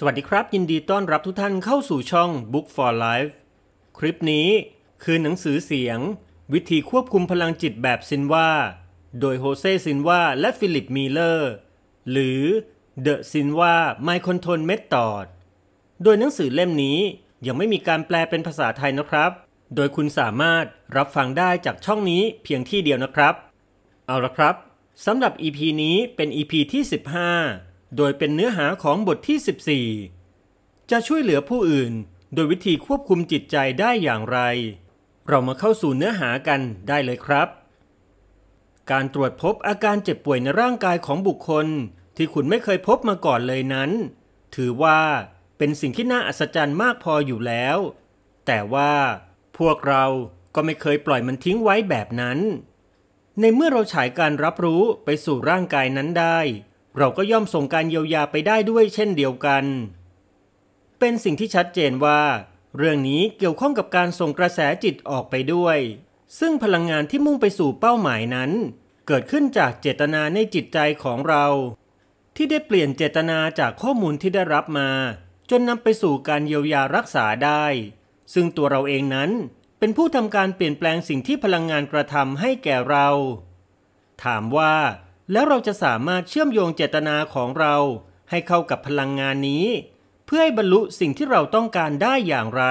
สวัสดีครับ ยินดีต้อนรับทุกท่านเข้าสู่ช่อง Book for Life คลิปนี้คือหนังสือเสียง วิธีควบคุมพลังจิตแบบซินว่าโดยโฮเซซินว่าและฟิลิปมีเลอร์หรือ The ซินว่า My c o n ทน o ม m e t o d โดยหนังสือเล่มนี้ยังไม่มีการแปลเป็นภาษาไทยนะครับ โดยคุณสามารถรับฟังได้จากช่องนี้เพียงที่เดียวนะครับ เอาละครับสำหรับ EP นี้เป็น EP ที่15โดยเป็นเนื้อหาของบทที่ 14 จะช่วยเหลือผู้อื่น โดยวิธีควบคุมจิตใจได้อย่างไร เรามาเข้าสู่เนื้อหากันได้เลยครับ การตรวจพบอาการเจ็บป่วยในร่างกายของบุคคลที่คุณไม่เคยพบมาก่อนเลยนั้น ถือว่าเป็นสิ่งที่น่าอัศจรรย์มากพออยู่แล้ว แต่ว่า พวกเราก็ไม่เคยปล่อยมันทิ้งไว้แบบนั้น ในเมื่อเราฉายการรับรู้ไปสู่ร่างกายนั้นได้เราก็ย่อมส่งการเยียวยาไปได้ด้วยเช่นเดียวกัน เป็นสิ่งที่ชัดเจนว่า เรื่องนี้เกี่ยวข้องกับการส่งกระแสจิตออกไปด้วย ซึ่งพลังงานที่มุ่งไปสู่เป้าหมายนั้น เกิดขึ้นจากเจตนาในจิตใจของเรา ที่ได้เปลี่ยนเจตนาจากข้อมูลที่ได้รับมา จนนำไปสู่การเยียวยารักษาได้ ซึ่งตัวเราเองนั้น เป็นผู้ทำการเปลี่ยนแปลงสิ่งที่พลังงานกระทำให้แก่เรา ถามว่าแล้วเราจะสามารถเชื่อมโยงเจตนาของเรา ให้เข้ากับพลังงานนี้ เพื่อให้บรรลุสิ่งที่เราต้องการได้อย่างไร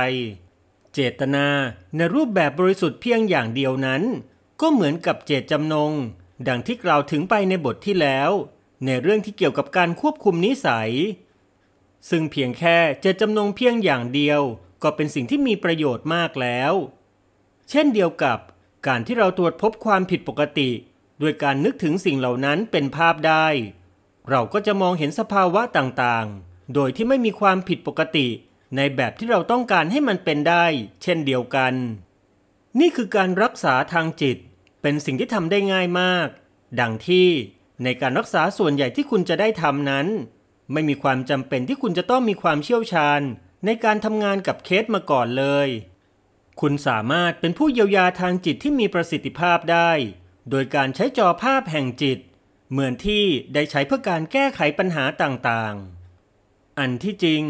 เจตนาในรูปแบบบริสุทธิ์เพียงอย่างเดียวนั้น ก็เหมือนกับเจตจำนง ดังที่กล่าวถึงไปในบทที่แล้ว ในเรื่องที่เกี่ยวกับการควบคุมนิสัย ซึ่งเพียงแค่เจตจำนงเพียงอย่างเดียวก็เป็นสิ่งที่มีประโยชน์มากแล้ว เช่นเดียวกับ การที่เราตรวจพบความผิดปกติด้วยการนึกถึงสิ่งเหล่านั้นเป็นภาพได้ เราก็จะมองเห็นสภาวะต่างๆ โดยที่ไม่มีความผิดปกติ ในแบบที่เราต้องการให้มันเป็นได้ เช่นเดียวกัน นี่คือการรักษาทางจิต เป็นสิ่งที่ทำได้ง่ายมาก ดังที่ ในการรักษาส่วนใหญ่ที่คุณจะได้ทำนั้น ไม่มีความจำเป็นที่คุณจะต้องมีความเชี่ยวชาญ ในการทำงานกับเคสมาก่อนเลย คุณสามารถเป็นผู้เยียวยาทางจิตที่มีประสิทธิภาพได้โดยการใช้จอภาพแห่งจิต เหมือนที่ได้ใช้เพื่อการแก้ไขปัญหาต่างๆ อันที่จริง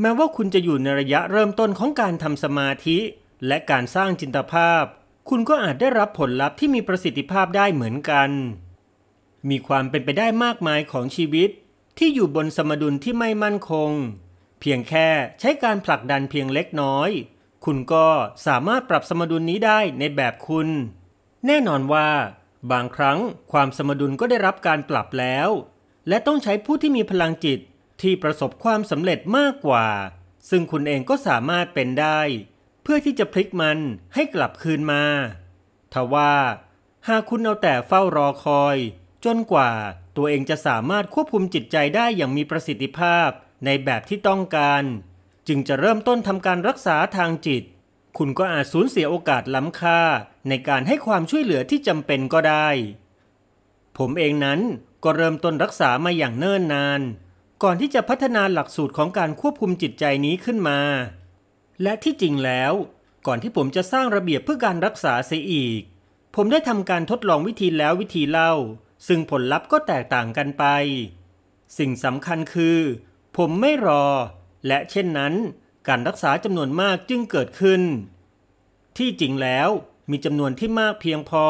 แม้ว่าคุณจะอยู่ในระยะเริ่มต้นของการทำสมาธิ และการสร้างจินตภาพ คุณก็อาจได้รับผลลัพธ์ที่มีประสิทธิภาพได้เหมือนกัน มีความเป็นไปได้มากมายของชีวิต ที่อยู่บนสมดุลที่ไม่มั่นคง เพียงแค่ใช้การผลักดันเพียงเล็กน้อย คุณก็สามารถปรับสมดุลนี้ได้ในแบบคุณแน่นอนว่าบางครั้งความสมดุลก็ได้รับการปรับแล้ว และต้องใช้ผู้ที่มีพลังจิตที่ประสบความสำเร็จมากกว่า ซึ่งคุณเองก็สามารถเป็นได้ เพื่อที่จะพลิกมันให้กลับคืนมา ทว่า หากคุณเอาแต่เฝ้ารอคอย จนกว่า ตัวเองจะสามารถควบคุมจิตใจได้อย่างมีประสิทธิภาพในแบบที่ต้องการ จึงจะเริ่มต้นทำการรักษาทางจิตคุณก็อาจสูญเสียโอกาสล้ำค่าในการให้ความช่วยเหลือที่จำเป็นก็ได้ ผมเองนั้นก็เริ่มต้นรักษามาอย่างเนิ่นนาน ก่อนที่จะพัฒนาหลักสูตรของการควบคุมจิตใจนี้ขึ้นมา และที่จริงแล้ว ก่อนที่ผมจะสร้างระเบียบเพื่อการรักษาเสียอีก ผมได้ทำการทดลองวิธีแล้ววิธีเล่า ซึ่งผลลัพธ์ก็แตกต่างกันไป สิ่งสำคัญคือ ผมไม่รอ และเช่นนั้นการรักษาจำนวนมากจึงเกิดขึ้น ที่จริงแล้วมีจำนวนที่มากเพียงพอ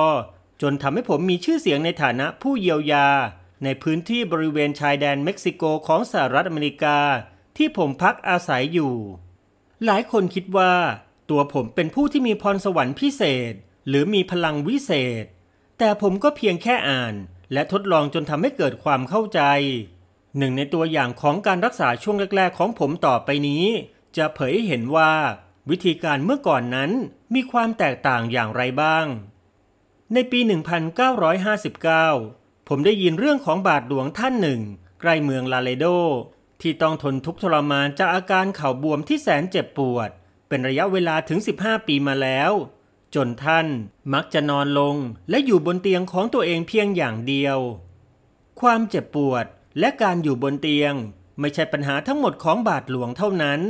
จนทำให้ผมมีชื่อเสียงในฐานะผู้เยียวยา ในพื้นที่บริเวณชายแดนเม็กซิโกของสหรัฐอเมริกา ที่ผมพักอาศัยอยู่ หลายคนคิดว่า ตัวผมเป็นผู้ที่มีพรสวรรค์พิเศษ หรือมีพลังวิเศษ แต่ผมก็เพียงแค่อ่าน และทดลองจนทำให้เกิดความเข้าใจ หนึ่ง ในตัวอย่างของการรักษาช่วงแรกๆ ของผมต่อไปนี้จะเผยให้เห็นว่า วิธีการเมื่อก่อนนั้นมีความแตกต่างอย่างไรบ้าง ในปี 1959 ผมได้ยินเรื่องของบาทหลวงท่านหนึ่ง ใกล้เมืองลาเลโดที่ต้องทนทุกข์ทรมานจากอาการเข่าบวมที่แสนเจ็บปวด เป็นระยะเวลาถึง 15 ปีมาแล้ว จนท่านมักจะนอนลงและอยู่บนเตียงของตัวเองเพียงอย่างเดียว ความเจ็บปวดและการอยู่บนเตียงไม่ใช่ปัญหาทั้งหมดของบาทหลวงเท่านั้น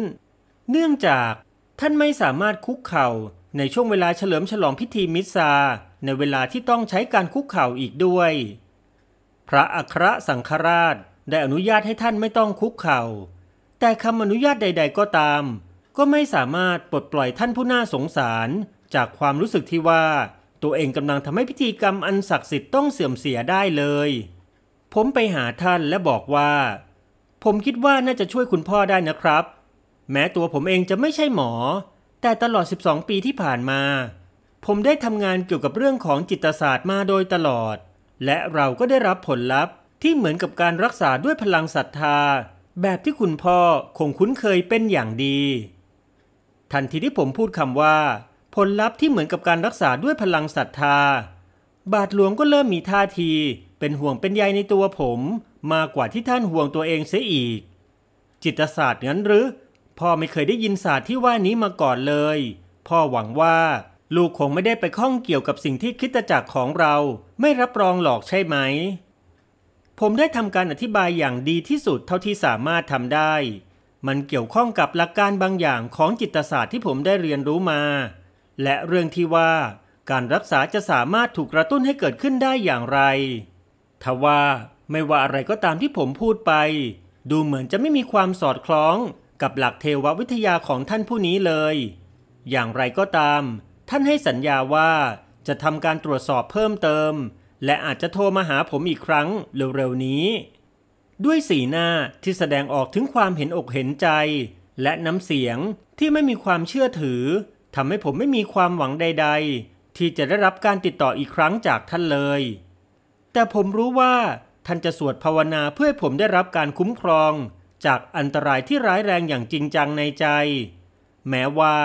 เนื่องจาก ท่านไม่สามารถคุกเข่าในช่วงเวลาเฉลิมฉลองพิธีมิสซาในเวลาที่ต้องใช้การคุกเข่าอีกด้วย พระอัครสังฆราชได้อนุญาตให้ท่านไม่ต้องคุกเข่า แต่คำอนุญาตใดๆก็ตาม ก็ไม่สามารถปลดปล่อยท่านผู้น่าสงสาร จากความรู้สึกที่ว่าตัวเองกำลังทำให้พิธีกรรมอันศักดิ์สิทธิ์ต้องเสื่อมเสียได้เลย ผมไปหาท่านและบอกว่า ผมคิดว่าน่าจะช่วยคุณพ่อได้นะครับแม้ตัวผมเองจะไม่ใช่หมอ แต่ตลอด 12 ปีที่ผ่านมา ผมได้ทำงานเกี่ยวกับเรื่องของจิตศาสตร์มาโดยตลอด และเราก็ได้รับผลลัพธ์ที่เหมือนกับการรักษาด้วยพลังศรัทธา แบบที่คุณพ่อคงคุ้นเคยเป็นอย่างดี ทันทีที่ผมพูดคำว่า ผลลัพธ์ที่เหมือนกับการรักษาด้วยพลังศรัทธา บาทหลวงก็เริ่มมีท่าที เป็นห่วงเป็นใยในตัวผมมากกว่าที่ท่านห่วงตัวเองเสียอีก จิตศาสตร์งั้นหรือพ่อไม่เคยได้ยินศาสตร์ที่ว่านี้มาก่อนเลย พ่อหวังว่า ลูกคงไม่ได้ไปข้องเกี่ยวกับสิ่งที่คิดจักรของเราไม่รับรองหลอกใช่ไหม ผมได้ทำการอธิบายอย่างดีที่สุดเท่าที่สามารถทำได้ มันเกี่ยวข้องกับหลักการบางอย่างของจิตศาสตร์ที่ผมได้เรียนรู้มา และเรื่องที่ว่าการรักษาจะสามารถถูกกระตุ้นให้เกิดขึ้นได้อย่างไรทว่าไม่ว่าอะไรก็ตามที่ผมพูดไป ดูเหมือนจะไม่มีความสอดคล้องกับหลักเทววิทยาของท่านผู้นี้เลย อย่างไรก็ตาม ท่านให้สัญญาว่า จะทำการตรวจสอบเพิ่มเติม และอาจจะโทรมาหาผมอีกครั้ง เร็วๆนี้ ด้วยสีหน้าที่แสดงออกถึงความเห็นอกเห็นใจ และน้ำเสียงที่ไม่มีความเชื่อถือ ทำให้ผมไม่มีความหวังใด ๆ ที่จะได้รับการติดต่ออีกครั้งจากท่านเลย แต่ผมรู้ว่าท่านจะสวดภาวนาเพื่อผมได้รับการคุ้มครองจาก อันตรายที่ร้ายแรงอย่างจริง จัง ในใจ แม้ว่า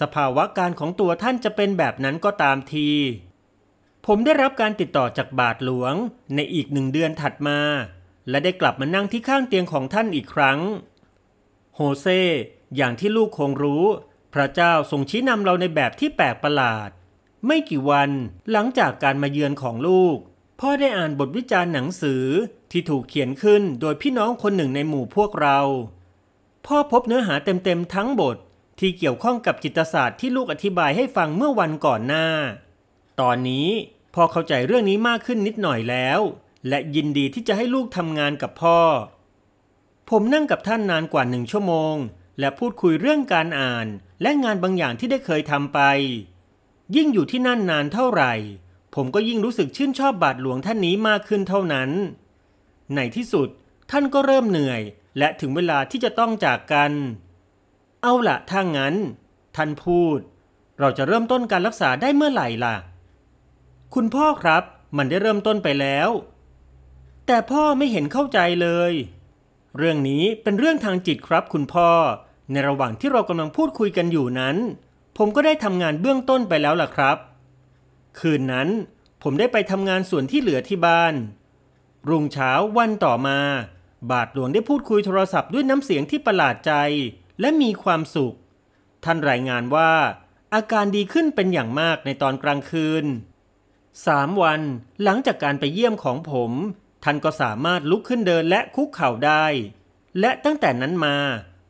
สภาวะการของตัวท่านจะเป็นแบบนั้นก็ตามที ผมได้รับการติดต่อจากบาทหลวงในอีกหนึ่งเดือนถัดมา และได้กลับมานั่งที่ข้างเตียงของท่านอีกครั้ง โฮเซ อย่างที่ลูกคงรู้ พระเจ้าทรงชี้นำเราในแบบที่แปลกประหลาด ไม่กี่วันหลังจากการมาเยือนของลูก พ่อได้อ่านบทวิจารณ์หนังสือที่ถูกเขียนขึ้นโดยพี่น้องคนหนึ่งในหมู่พวกเรา พ่อพบเนื้อหาเต็มๆทั้งบท ที่เกี่ยวข้องกับจิตศาสตร์ที่ลูกอธิบายให้ฟังเมื่อวันก่อนหน้า ตอนนี้พ่อเข้าใจเรื่องนี้มากขึ้นนิดหน่อยแล้ว และยินดีที่จะให้ลูกทำงานกับพ่อ ผมนั่งกับท่านนานกว่าหนึ่งชั่วโมง และพูดคุยเรื่องการอ่าน และงานบางอย่างที่ได้เคยทำไป ยิ่งอยู่ที่นั่นนานเท่าไหร่ ผมก็ยิ่งรู้สึกชื่นชอบบาทหลวงท่านนี้มากขึ้นเท่านั้นในที่สุดท่านก็เริ่มเหนื่อย และถึงเวลาที่จะต้องจากกัน เอาละถ้างั้น ท่านพูด เราจะเริ่มต้นการรักษาได้เมื่อไหร่ล่ะ คุณพ่อครับมันได้เริ่มต้นไปแล้ว แต่พ่อไม่เห็นเข้าใจเลย เรื่องนี้เป็นเรื่องทางจิตครับ คุณพ่อ ในระหว่างที่เรากำลังพูดคุยกันอยู่นั้น ผมก็ได้ทำงานเบื้องต้นไปแล้วล่ะครับ คืนนั้นผมได้ไปทำงานส่วนที่เหลือที่บ้านรุ่งเช้าวันต่อมา บาทหลวงได้พูดคุยโทรศัพท์ด้วยน้ำเสียงที่ประหลาดใจและมีความสุข ท่านรายงานว่า อาการดีขึ้นเป็นอย่างมากในตอนกลางคืนสามวันหลังจากการไปเยี่ยมของผม ท่านก็สามารถลุกขึ้นเดินและคุกเข่าได้ และตั้งแต่นั้นมา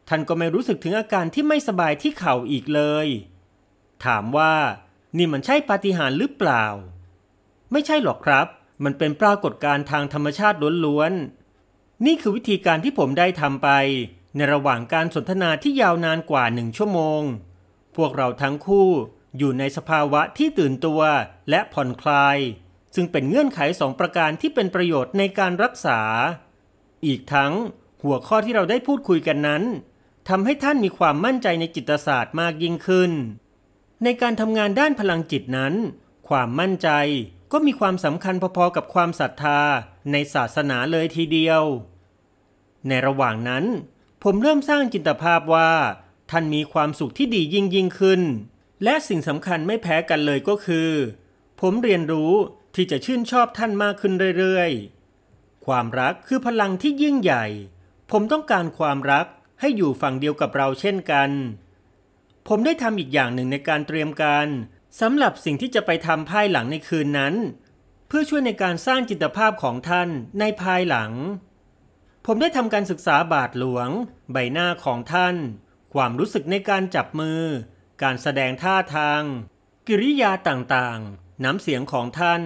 ท่านก็ไม่รู้สึกถึงอาการที่ไม่สบายที่เข่าอีกเลย ถามว่านี่มันใช่ปาฏิหาริย์หรือเปล่า ไม่ใช่หรอกครับมันเป็นปรากฏการณ์ทางธรรมชาติล้วนๆ นี่คือวิธีการที่ผมได้ทำไป ในระหว่างการสนทนาที่ยาวนานกว่าหนึ่งชั่วโมง พวกเราทั้งคู่อยู่ในสภาวะที่ตื่นตัวและผ่อนคลาย ซึ่งเป็นเงื่อนไขสองประการที่เป็นประโยชน์ในการรักษา อีกทั้งหัวข้อที่เราได้พูดคุยกันนั้นทำให้ท่านมีความมั่นใจในจิตศาสตร์มากยิ่งขึ้น ในการทำงานด้านพลังจิตนั้น ความมั่นใจก็มีความสำคัญพอๆกับความศรัทธาในศาสนาเลยทีเดียว ในระหว่างนั้น ผมเริ่มสร้างจินตภาพว่า ท่านมีความสุขที่ดียิ่งยิ่งขึ้น และสิ่งสำคัญไม่แพ้กันเลยก็คือ ผมเรียนรู้ที่จะชื่นชอบท่านมากขึ้นเรื่อยๆ ความรักคือพลังที่ยิ่งใหญ่ ผมต้องการความรักให้อยู่ฝั่งเดียวกับเราเช่นกัน ผมได้ทำอีกอย่างหนึ่งในการเตรียมการสำหรับสิ่งที่จะไปทำภายหลังในคืนนั้น เพื่อช่วยในการสร้างจิตภาพของท่านในภายหลัง ผมได้ทำการศึกษาบาทหลวงใบหน้าของท่าน ความรู้สึกในการจับมือการแสดงท่าทาง กิริยาต่างๆ น้ำเสียงของท่าน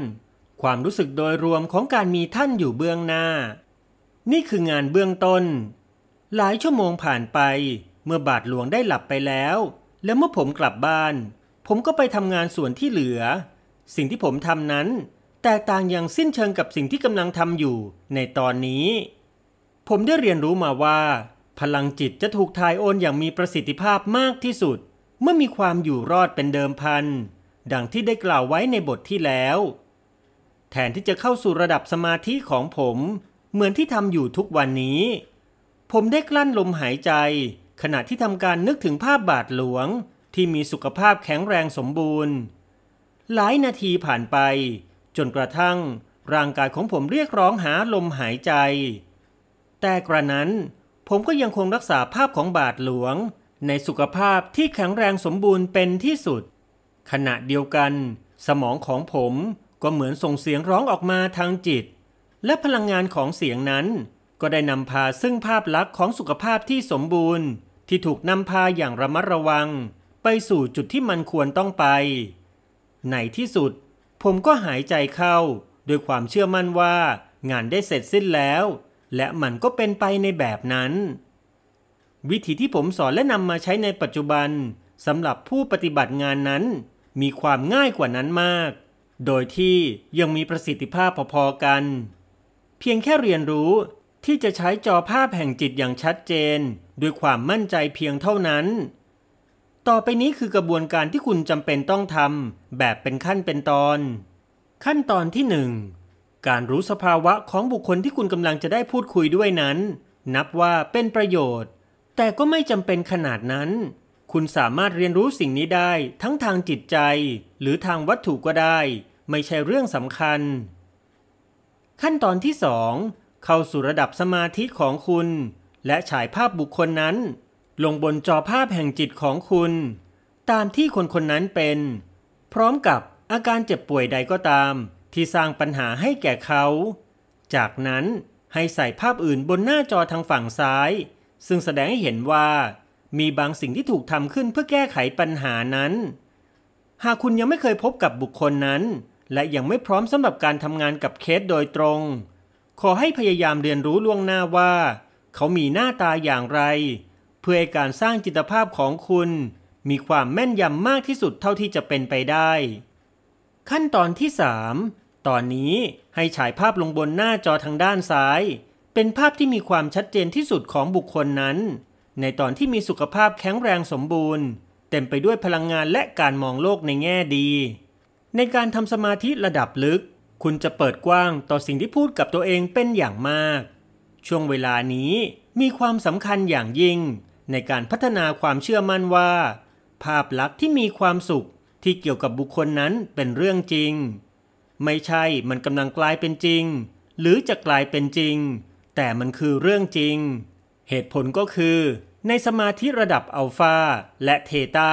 ความรู้สึกโดยรวมของการมีท่านอยู่เบื้องหน้า นี่คืองานเบื้องต้น หลายชั่วโมงผ่านไป เมื่อบาทหลวงได้หลับไปแล้ว และเมื่อผมกลับบ้านผมก็ไปทำงานส่วนที่เหลือ สิ่งที่ผมทำนั้น แตกต่างอย่างสิ้นเชิงกับสิ่งที่กำลังทำอยู่ในตอนนี้ ผมได้เรียนรู้มาว่า พลังจิตจะถูกถ่ายโอนอย่างมีประสิทธิภาพมากที่สุด เมื่อมีความอยู่รอดเป็นเดิมพัน ดังที่ได้กล่าวไว้ในบทที่แล้วแทนที่จะเข้าสู่ระดับสมาธิของผมเหมือนที่ทำอยู่ทุกวันนี้ ผมได้กลั้นลมหายใจ ขณะที่ทำการนึกถึงภาพบาทหลวงที่มีสุขภาพแข็งแรงสมบูรณ์ หลายนาทีผ่านไป จนกระทั่ง ร่างกายของผมเรียกร้องหาลมหายใจ แต่กระนั้นผมก็ยังคงรักษาภาพของบาทหลวง ในสุขภาพที่แข็งแรงสมบูรณ์เป็นที่สุด ขณะเดียวกัน สมองของผมก็เหมือนส่งเสียงร้องออกมาทางจิต และพลังงานของเสียงนั้น ก็ได้นำพาซึ่งภาพลักษณ์ของสุขภาพที่สมบูรณ์ ที่ถูกนำพาอย่างระมัดระวังไปสู่จุดที่มันควรต้องไป ในที่สุดผมก็หายใจเข้าด้วยความเชื่อมั่นว่า งานได้เสร็จสิ้นแล้ว และมันก็เป็นไปในแบบนั้น วิธีที่ผมสอนและนำมาใช้ในปัจจุบันสำหรับผู้ปฏิบัติงานนั้น มีความง่ายกว่านั้นมาก โดยที่ยังมีประสิทธิภาพพอๆกัน เพียงแค่เรียนรู้ที่จะใช้จอภาพแห่งจิตอย่างชัดเจน ด้วยความมั่นใจเพียงเท่านั้นต่อไปนี้คือกระบวนการที่คุณจำเป็นต้องทำแบบเป็นขั้นเป็นตอน ขั้นตอนที่ 1 การรู้สภาวะของบุคคลที่คุณกำลังจะได้พูดคุยด้วยนั้น นับว่าเป็นประโยชน์ แต่ก็ไม่จำเป็นขนาดนั้น คุณสามารถเรียนรู้สิ่งนี้ได้ทั้งทางจิตใจ หรือทางวัตถุก็ได้ ไม่ใช่เรื่องสำคัญ ขั้นตอนที่ 2 เข้าสู่ระดับสมาธิของคุณ และฉายภาพบุคคลนั้นลงบนจอภาพแห่งจิตของคุณ ตามที่คนคนนั้นเป็น พร้อมกับอาการเจ็บป่วยใดก็ตาม ที่สร้างปัญหาให้แก่เขา จากนั้นให้ใส่ภาพอื่นบนหน้าจอทางฝั่งซ้าย ซึ่งแสดงให้เห็นว่า มีบางสิ่งที่ถูกทำขึ้นเพื่อแก้ไขปัญหานั้น หากคุณยังไม่เคยพบกับบุคคลนั้น และยังไม่พร้อมสำหรับการทำงานกับเคสโดยตรง ขอให้พยายามเรียนรู้ล่วงหน้าว่า เขามีหน้าตาอย่างไรพื่อให้การสร้างจิตภาพของคุณ มีความแม่นยำมากที่สุดเท่าที่จะเป็นไปได้ ขั้นตอนที่ 3 ตอนนี้ให้ฉายภาพลงบนหน้าจอทางด้านซ้าย เป็นภาพที่มีความชัดเจนที่สุดของบุคคลนั้น ในตอนที่มีสุขภาพแข็งแรงสมบูรณ์ เต็มไปด้วยพลังงานและการมองโลกในแง่ดี ในการทำสมาธิระดับลึก คุณจะเปิดกว้างต่อสิ่งที่พูดกับตัวเองเป็นอย่างมาก ช่วงเวลานี้มีความสำคัญอย่างยิ่งในการพัฒนาความเชื่อมั่นว่า ภาพลักษณ์ที่มีความสุขที่เกี่ยวกับบุคคลนั้นเป็นเรื่องจริง ไม่ใช่มันกำลังกลายเป็นจริง หรือจะกลายเป็นจริง แต่มันคือเรื่องจริง เหตุผลก็คือ ในสมาธิระดับอัลฟาและเทตา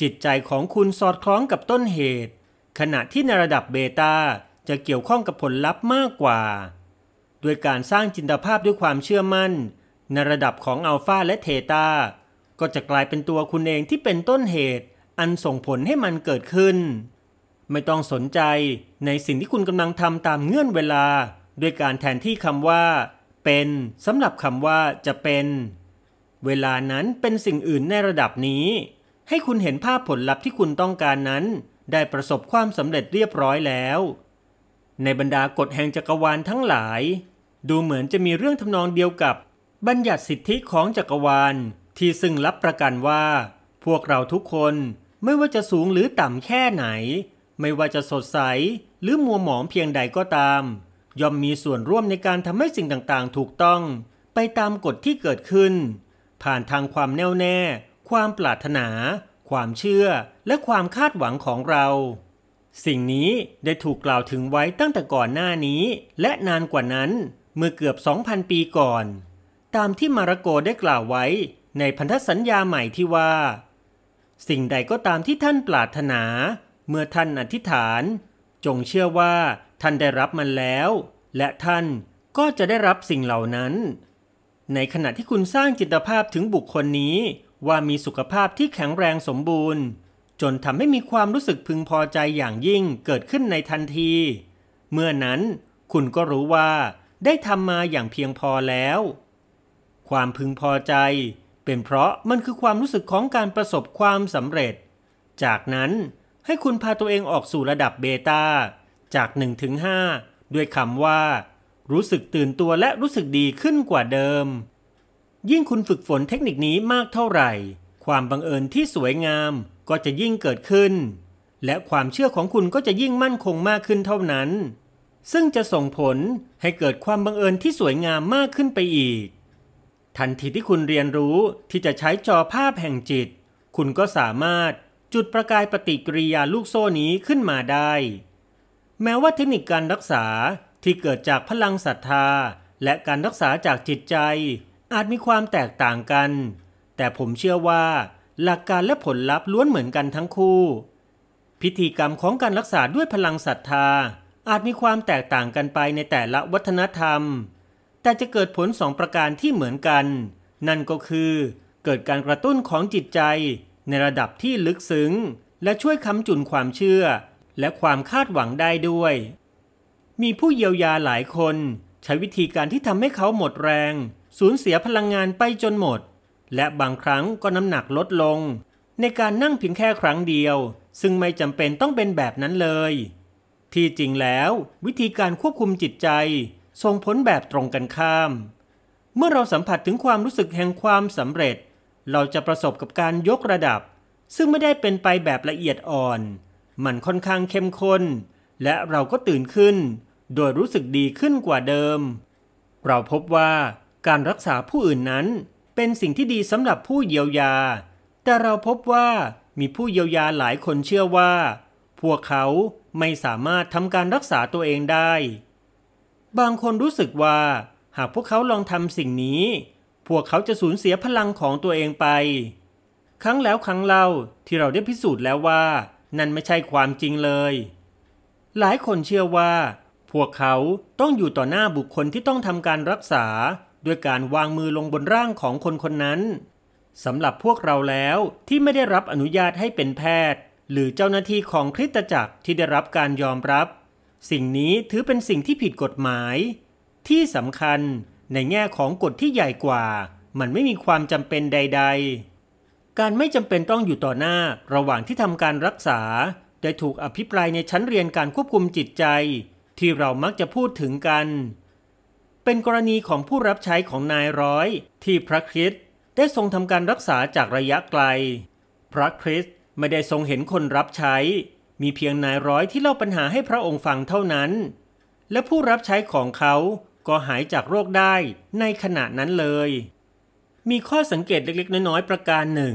จิตใจของคุณสอดคล้องกับต้นเหตุขณะที่ในระดับเบตาจะเกี่ยวข้องกับผลลัพธ์มากกว่าโดยการสร้างจินตภาพด้วยความเชื่อมั่นในระดับของอัลฟาและเทตาก็จะกลายเป็นตัวคุณเองที่เป็นต้นเหตุ อันส่งผลให้มันเกิดขึ้น ไม่ต้องสนใจในสิ่งที่คุณกำลังทำตามเงื่อนเวลาด้วยการแทนที่คำว่า เป็นสำหรับคำว่าจะเป็น เวลานั้นเป็นสิ่งอื่นในระดับนี้ ให้คุณเห็นภาพผลลัพธ์ที่คุณต้องการนั้น ได้ประสบความสำเร็จเรียบร้อยแล้ว ในบรรดากฎแห่งจักรวาลทั้งหลาย ดูเหมือนจะมีเรื่องทำนองเดียวกับบัญญัติสิทธิของจักรวาลที่ซึ่งรับประกันว่า พวกเราทุกคนไม่ว่าจะสูงหรือต่ำแค่ไหน ไม่ว่าจะสดใสหรือมัวหมองเพียงใดก็ตามย่อมมีส่วนร่วมในการทำให้สิ่งต่างๆ ถูกต้อง ไปตามกฎที่เกิดขึ้น ผ่านทางความแน่วแน่ความปรารถนา ความเชื่อและความคาดหวังของเรา สิ่งนี้ได้ถูกกล่าวถึงไว้ตั้งแต่ก่อนหน้านี้และนานกว่านั้นเมื่อเกือบ2,000ปีก่อนตามที่มาระโกได้กล่าวไว้ ในพันธสัญญาใหม่ที่ว่า สิ่งใดก็ตามที่ท่านปรารถนา เมื่อท่านอธิษฐาน จงเชื่อว่าท่านได้รับมันแล้ว และท่านก็จะได้รับสิ่งเหล่านั้น ในขณะที่คุณสร้างจิตภาพถึงบุคคลนี้ว่ามีสุขภาพที่แข็งแรงสมบูรณ์ จนทำให้มีความรู้สึกพึงพอใจอย่างยิ่งเกิดขึ้นในทันที เมื่อนั้น คุณก็รู้ว่า ได้ทำมาอย่างเพียงพอแล้วความพึงพอใจเป็นเพราะมันคือความรู้สึกของการประสบความสำเร็จ จากนั้นให้คุณพาตัวเองออกสู่ระดับเบตา้าจาก1-5ถึงด้วยคำว่ารู้สึกตื่นตัวและรู้สึกดีขึ้นกว่าเดิม ยิ่งคุณฝึกฝนเทคนิคนี้มากเท่าไหร่ ความบังเอิญที่สวยงามก็จะยิ่งเกิดขึ้น และความเชื่อของคุณก็จะยิ่งมั่นคงมากขึ้นเท่านั้น ซึ่งจะส่งผลให้เกิดความบังเอิญที่สวยงามมากขึ้นไปอีกทันทีที่คุณเรียนรู้ที่จะใช้จอภาพแห่งจิต คุณก็สามารถจุดประกายปฏิกิริยาลูกโซ่นี้ขึ้นมาได้ แม้ว่าเทคนิคการรักษาที่เกิดจากพลังศรัทธา และการรักษาจากจิตใจ อาจมีความแตกต่างกัน แต่ผมเชื่อว่า หลักการและผลลัพธ์ล้วนเหมือนกันทั้งคู่ พิธีกรรมของการรักษาด้วยพลังศรัทธา อาจมีความแตกต่างกันไปในแต่ละวัฒนธรรมแต่จะเกิดผลสองประการที่เหมือนกัน นั่นก็คือ เกิดการกระตุ้นของจิตใจ ในระดับที่ลึกซึ้ง และช่วยค้ำจุนความเชื่อ และความคาดหวังได้ด้วย มีผู้เยียวยาหลายคน ใช้วิธีการที่ทำให้เขาหมดแรง สูญเสียพลังงานไปจนหมด และบางครั้งก็น้ำหนักลดลง ในการนั่งเพียงแค่ครั้งเดียว ซึ่งไม่จำเป็นต้องเป็นแบบนั้นเลย ที่จริงแล้ว วิธีการควบคุมจิตใจส่งผลแบบตรงกันข้าม เมื่อเราสัมผัสถึงความรู้สึกแห่งความสำเร็จ เราจะประสบกับการยกระดับ ซึ่งไม่ได้เป็นไปแบบละเอียดอ่อน มันค่อนข้างเข้มข้น และเราก็ตื่นขึ้นโดยรู้สึกดีขึ้นกว่าเดิม เราพบว่าการรักษาผู้อื่นนั้นเป็นสิ่งที่ดีสำหรับผู้เยียวยา แต่เราพบว่ามีผู้เยียวยาหลายคนเชื่อว่า พวกเขาไม่สามารถทำการรักษาตัวเองได้บางคนรู้สึกว่าหากพวกเขาลองทำสิ่งนี้ พวกเขาจะสูญเสียพลังของตัวเองไป ครั้งแล้วครั้งเล่าที่เราได้พิสูจน์แล้วว่านั่นไม่ใช่ความจริงเลย หลายคนเชื่อว่า พวกเขาต้องอยู่ต่อหน้าบุคคลที่ต้องทำการรักษาด้วยการวางมือลงบนร่างของคนคนนั้นสำหรับพวกเราแล้วที่ไม่ได้รับอนุญาตให้เป็นแพทย์ หรือเจ้าหน้าที่ของคริสตจักรที่ได้รับการยอมรับสิ่งนี้ถือเป็นสิ่งที่ผิดกฎหมาย ที่สำคัญในแง่ของกฎที่ใหญ่กว่า มันไม่มีความจำเป็นใด ๆ การไม่จำเป็นต้องอยู่ต่อหน้าระหว่างที่ทำการรักษา ได้ถูกอภิปรายในชั้นเรียนการควบคุมจิตใจ ที่เรามักจะพูดถึงกัน เป็นกรณีของผู้รับใช้ของนายร้อย ที่พระคริสต์ได้ทรงทำการรักษาจากระยะไกล พระคริสต์ไม่ได้ทรงเห็นคนรับใช้มีเพียงนายร้อยที่เล่าปัญหาให้พระองค์ฟังเท่านั้น และผู้รับใช้ของเขาก็หายจากโรคได้ในขณะนั้นเลย มีข้อสังเกตเล็กๆน้อยๆประการหนึ่ง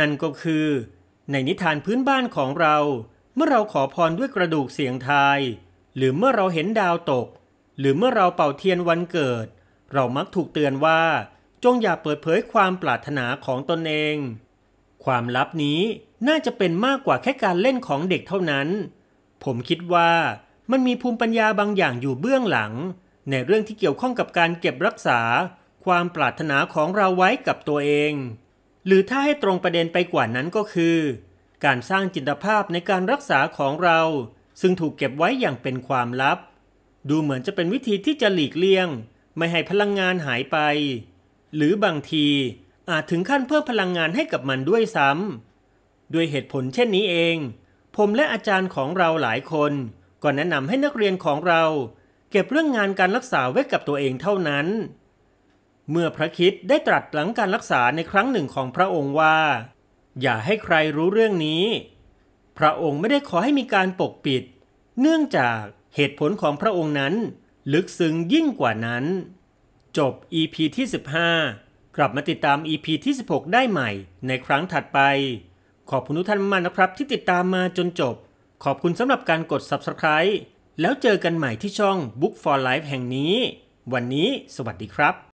นั่นก็คือ ในนิทานพื้นบ้านของเรา เมื่อเราขอพรด้วยกระดูกเสียงทายหรือเมื่อเราเห็นดาวตก หรือเมื่อเราเป่าเทียนวันเกิด เรามักถูกเตือนว่า จงอย่าเปิดเผยความปรารถนาของตนเองความลับนี้น่าจะเป็นมากกว่าแค่การเล่นของเด็กเท่านั้น ผมคิดว่ามันมีภูมิปัญญาบางอย่างอยู่เบื้องหลัง ในเรื่องที่เกี่ยวข้องกับการเก็บรักษา ความปรารถนาของเราไว้กับตัวเอง หรือถ้าให้ตรงประเด็นไปกว่านั้นก็คือ การสร้างจินตภาพในการรักษาของเรา ซึ่งถูกเก็บไว้อย่างเป็นความลับ ดูเหมือนจะเป็นวิธีที่จะหลีกเลี่ยง ไม่ให้พลังงานหายไป หรือบางทีอาจถึงขั้นเพิ่มพลังงานให้กับมันด้วยซ้ำด้วยเหตุผลเช่นนี้เอง ผมและอาจารย์ของเราหลายคนก็แนะนำให้นักเรียนของเรา เก็บเรื่องงานการรักษาไว้กับตัวเองเท่านั้น เมื่อพระคิดได้ตรัสหลังการรักษาในครั้งหนึ่งของพระองค์ว่า อย่าให้ใครรู้เรื่องนี้ พระองค์ไม่ได้ขอให้มีการปกปิด เนื่องจากเหตุผลของพระองค์นั้น ลึกซึ้งยิ่งกว่านั้น จบ EP ที่ 15กลับมาติดตาม EP ที่ 16 ได้ใหม่ในครั้งถัดไป ขอบคุณทุกท่านมากนะครับที่ติดตามมาจนจบ ขอบคุณสำหรับการกด Subscribe แล้วเจอกันใหม่ที่ช่อง Book for Life แห่งนี้ วันนี้สวัสดีครับ